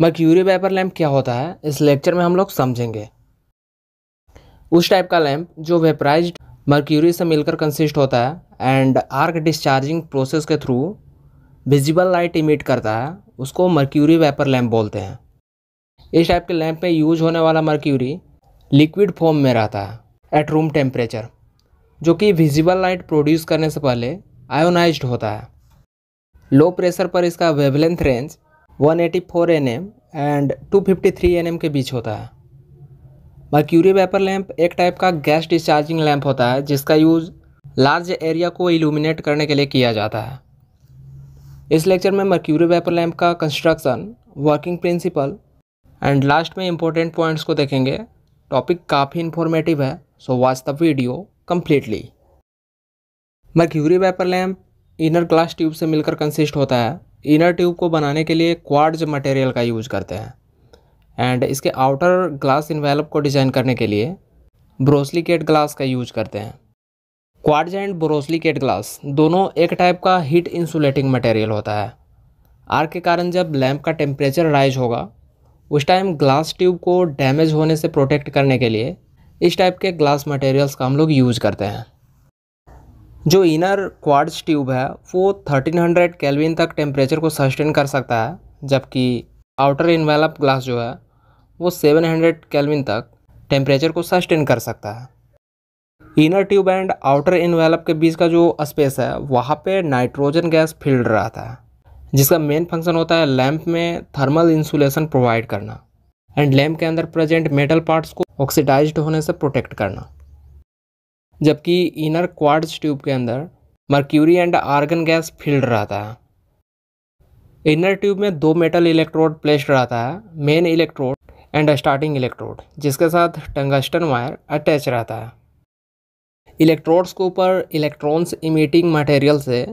mercury vapour lamp क्या होता है इस लेक्चर में हम लोग समझेंगे उस टाइप का लैम्प जो वेपराइज मर्क्यूरी से मिलकर कंसिस्ट होता है एंड आर्क डिस्चार्जिंग प्रोसेस के थ्रू विजिबल लाइट इमिट करता है उसको मर्क्यूरी वेपर लैम्प बोलते हैं इस टाइप के लैम्प में यूज होने वाला मर्क्यूरी लिक्विड फॉर्म में रहता है एट रूम टेम्परेचर जो कि विजिबल लाइट प्रोड्यूस करने से पहले आयोनाइज होता है लो प्रेशर पर इसका wavelength range 184 M and 253 M के बीच होता है मर्क्यूरी वेपर लैंप एक टाइप का गैस डिस्चार्जिंग लैंप होता है जिसका यूज़ लार्ज एरिया को इल्यूमिनेट करने के लिए किया जाता है इस लेक्चर में मर्क्यूरी वेपर लैंप का construction working principle and last में इम्पोर्टेंट पॉइंट्स को देखेंगे टॉपिक काफ़ी इन्फॉर्मेटिव है so watch the video completely mercury vapour lamp inner glass tube से मिलकर कंसिस्ट होता है इनर ट्यूब को बनाने के लिए क्वार्ज मटेरियल का यूज़ करते हैं एंड इसके आउटर ग्लास इन्वेलप को डिज़ाइन करने के लिए ब्रोसलिकेट ग्लास का यूज करते हैं क्वार्ज एंड ब्रोसलिकेट ग्लास दोनों एक टाइप का हीट इंसुलेटिंग मटेरियल होता है आर के कारण जब लैम्प का टेम्परेचर राइज होगा उस टाइम ग्लास ट्यूब को डैमेज होने से प्रोटेक्ट करने के लिए इस टाइप के ग्लास मटेरियल्स का हम लोग यूज़ करते हैं जो इनर क्वार्ट्ज ट्यूब है वो 1300 केल्विन तक टेम्परेचर को सस्टेन कर सकता है जबकि आउटर इन्वेलप ग्लास जो है वो 700 केल्विन तक टेम्परेचर को सस्टेन कर सकता है inner tube and outer envelope के बीच का जो स्पेस है वहाँ पे नाइट्रोजन गैस फिल्ड रहता है जिसका मेन फंक्शन होता है लैम्प में थर्मल इंसुलेशन प्रोवाइड करना एंड लैम्प के अंदर प्रेजेंट मेटल पार्ट्स को ऑक्सीडाइज होने से प्रोटेक्ट करना जबकि इनर क्वार्ट्ज ट्यूब के अंदर mercury and argon gas filled रहता है इनर ट्यूब में दो मेटल इलेक्ट्रोड प्लेस्ड रहता है main electrode and starting electrode जिसके साथ टंगस्टन वायर अटैच रहता है इलेक्ट्रोड्स के ऊपर इलेक्ट्रॉन्स इमिटिंग मटेरियल से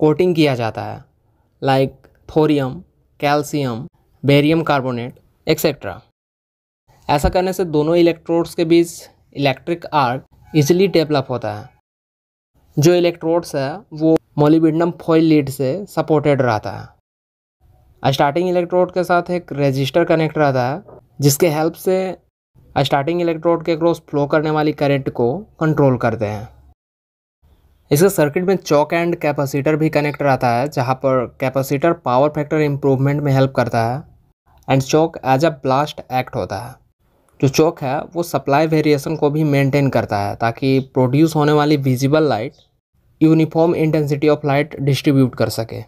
कोटिंग किया जाता है like thorium calcium barium carbonate etcetera ऐसा करने से दोनों इलेक्ट्रोड्स के बीच इलेक्ट्रिक आर्क ईजिली डेवलप होता है जो इलेक्ट्रोड्स है वो मोलिबिडनम फॉइल लीड से सपोर्टेड रहता है स्टार्टिंग इलेक्ट्रोड के साथ एक रजिस्टर कनेक्ट रहता है जिसके हेल्प से स्टार्टिंग इलेक्ट्रोड के क्रॉस फ्लो करने वाली करंट को कंट्रोल करते हैं इसके सर्किट में चौक एंड कैपेसिटर भी कनेक्ट रहता है जहाँ पर कैपेसिटर पावर फैक्टर इम्प्रूवमेंट में हेल्प करता है and choke as a ballast act होता है जो चौक है वो सप्लाई वेरिएशन को भी मेंटेन करता है ताकि प्रोड्यूस होने वाली visible light uniform intensity of light distribute कर सके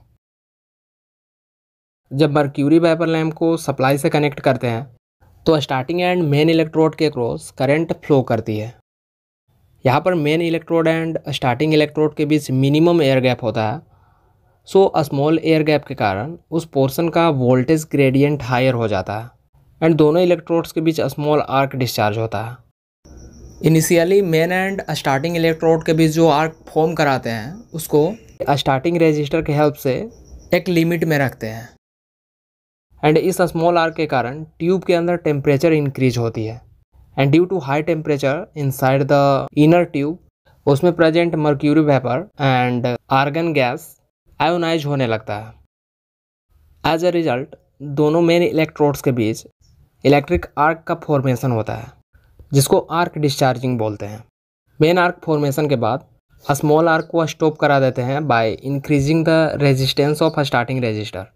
जब मर्क्यूरी वेपर लैम्प को सप्लाई से कनेक्ट करते हैं तो स्टार्टिंग एंड मेन इलेक्ट्रोड के क्रॉस करंट फ्लो करती है यहाँ पर main electrode and starting electrode के बीच मिनिमम एयर गैप होता है सो स्मॉल एयर गैप के कारण उस पोर्सन का वोल्टेज ग्रेडियंट हायर हो जाता है एंड दोनों इलेक्ट्रोड्स के बीच स्मॉल आर्क डिस्चार्ज होता है initially main and starting electrode के बीच जो आर्क फॉर्म कराते हैं उसको स्टार्टिंग रजिस्टर के हेल्प से एक लिमिट में रखते हैं एंड इस स्मॉल आर्क के कारण ट्यूब के अंदर टेम्परेचर इंक्रीज होती है and due to high temperature side the inner tube उसमें present mercury vapour and argon gas ionise होने लगता है एज अ रिजल्ट दोनों मेन इलेक्ट्रोड्स के बीच इलेक्ट्रिक आर्क का फॉर्मेशन होता है जिसको आर्क डिस्चार्जिंग बोलते हैं मेन आर्क फॉर्मेशन के बाद स्मॉल आर्क को स्टॉप करा देते हैं by increasing the resistance of starting resistor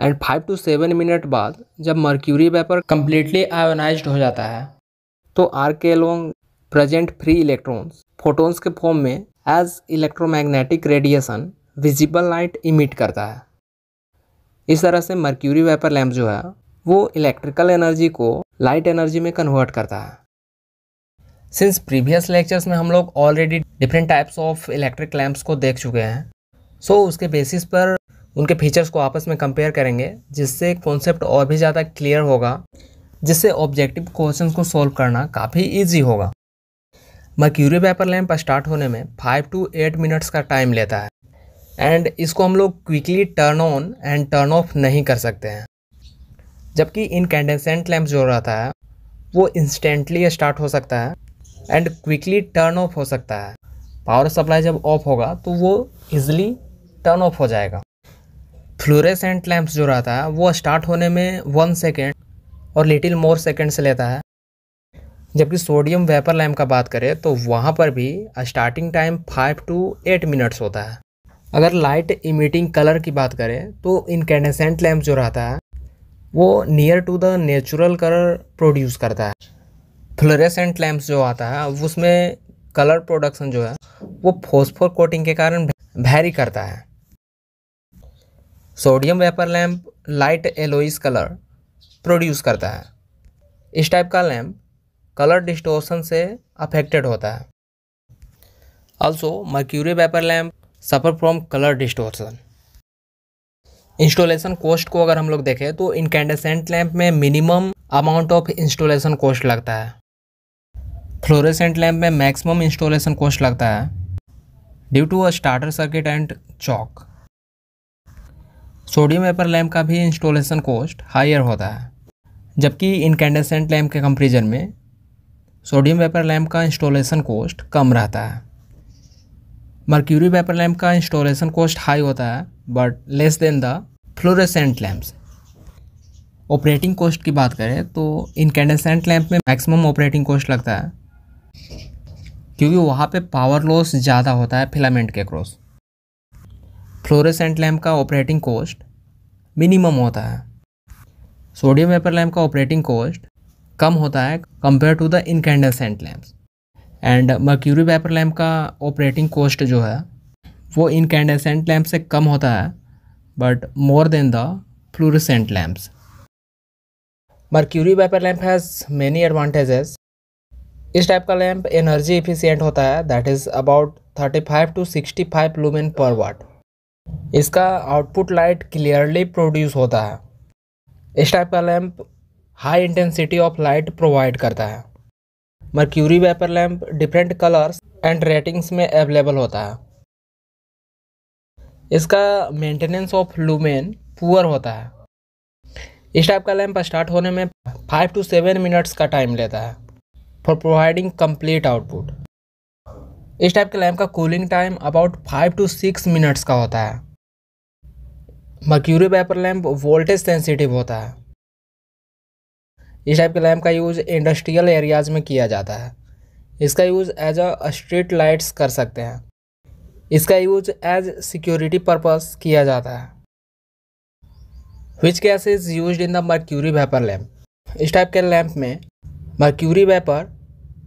and five to seven minute बाद जब मर्क्यूरी वेपर कम्प्लीटली आयोनाइज हो जाता है तो आर्क के long present free electrons photons के फॉर्म में as electromagnetic radiation visible light emit करता है इस तरह से मर्क्यूरी वेपर लैम्प जो है वो इलेक्ट्रिकल एनर्जी को लाइट एनर्जी में कन्वर्ट करता है सिंस प्रीवियस लेक्चर्स में हम लोग already different types of electric lamps को देख चुके हैं सो so, उसके बेसिस पर उनके फीचर्स को आपस में कंपेयर करेंगे जिससे कॉन्सेप्ट और भी ज़्यादा क्लियर होगा जिससे ऑब्जेक्टिव क्वेश्चन को सॉल्व करना काफ़ी ईजी होगा मर्क्यूरी वेपर लैम्प स्टार्ट होने में फाइव टू एट मिनट्स का टाइम लेता है एंड इसको हम लोग quickly turn on and turn off नहीं कर सकते हैं जबकि इनकैंडेसेंट लैम्प जो रहता है वो इंस्टेंटली स्टार्ट हो सकता है एंड क्विकली टर्न ऑफ हो सकता है पावर सप्लाई जब ऑफ होगा तो वो इजिली टर्न ऑफ हो जाएगा फ्लोरेसेंट लैम्प्स जो रहता है वो स्टार्ट होने में वन सेकेंड और लिटिल मोर सेकेंड से लेता है जबकि सोडियम वेपर लैम्प का बात करें तो वहाँ पर भी starting time five to eight minutes होता है अगर लाइट इमिटिंग कलर की बात करें तो इनकेंडेसेंट लैम्प जो रहता है वो near to the natural colour produce करता है फ्लोरेसेंट लैम्प जो आता है उसमें कलर प्रोडक्शन जो है वो फोस्फोर कोटिंग के कारण भैरी करता है sodium vapour lamp light yellowish colour produce करता है इस टाइप का लैम्प कलर डिस्टोशन से अफेक्टेड होता है also mercury vapour lamp suffer from colour distortion installation cost को अगर हम लोग देखें तो इनकेंडेसेंट लैम्प में minimum amount of installation cost लगता है फ्लोरेसेंट लैम्प में मैक्सिमम इंस्टॉलेशन कॉस्ट लगता है due to a starter circuit and choke sodium vapour lamp का भी इंस्टॉलेशन कॉस्ट हायर होता है जबकि इनकेंडेसेंट लैम्प के कंपेरिजन में सोडियम वेपर लैम्प का इंस्टॉलेशन कॉस्ट कम रहता है मर्क्यूरी वेपर लैम्प का इंस्टॉलेशन कॉस्ट हाई होता है but less than the fluorescent lamps operating cost की बात करें तो इनकेंडेसेंट लैम्प में मैक्सिमम ऑपरेटिंग कॉस्ट लगता है क्योंकि वहाँ पे पावर लॉस ज़्यादा होता है फिलामेंट के क्रॉस फ्लोरेसेंट लैम्प का ऑपरेटिंग कॉस्ट मिनिमम होता है सोडियम वेपर लैम्प का ऑपरेटिंग कॉस्ट कम होता है compare to the incandescent lamps and mercury vapour lamp का ऑपरेटिंग कॉस्ट जो है वो इनकैंडेसेंट लैम्प से कम होता है but more than the fluorescent lamps mercury vapour lamp has many advantages इस टाइप का लैम्प एनर्जी एफिशिएंट होता है that is about 35 to 65 lumen पर वाट इसका आउटपुट लाइट क्लियरली प्रोड्यूस होता है इस टाइप का lamp high intensity of light provide करता है mercury vapour lamp different colours and ratings में अवेलेबल होता है इसका मेंटेनेंस ऑफ लूमेन पुअर होता है इस टाइप का लैंप स्टार्ट होने में फाइव टू सेवन मिनट्स का टाइम लेता है फॉर प्रोवाइडिंग कंप्लीट आउटपुट इस टाइप के लैम्प का cooling time about five to six minutes का होता है mercury vapour lamp voltage sensitive होता है इस टाइप के लैम्प का यूज़ इंडस्ट्रियल एरियाज़ में किया जाता है इसका use as a street lights कर सकते हैं इसका यूज एज सिक्योरिटी पर्पस किया जाता है which gas is use in the mercury vapour lamp इस टाइप के लैम्प में mercury vapour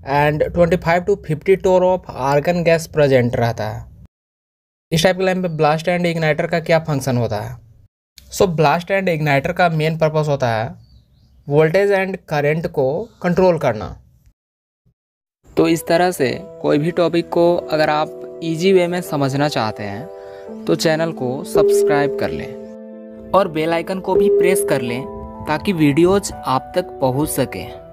and 25 to 50 torr of argon gas present रहता है इस टाइप के लैम्प में ब्लास्ट एंड इग्नाइटर का क्या फंक्शन होता है सो ब्लास्ट एंड इग्नाइटर का मेन पर्पस होता है वोल्टेज एंड करेंट को कंट्रोल करना तो इस तरह से कोई भी टॉपिक को अगर आप इजी वे में समझना चाहते हैं तो चैनल को सब्सक्राइब कर लें और बेल आइकन को भी प्रेस कर लें ताकि वीडियोज आप तक पहुंच सकें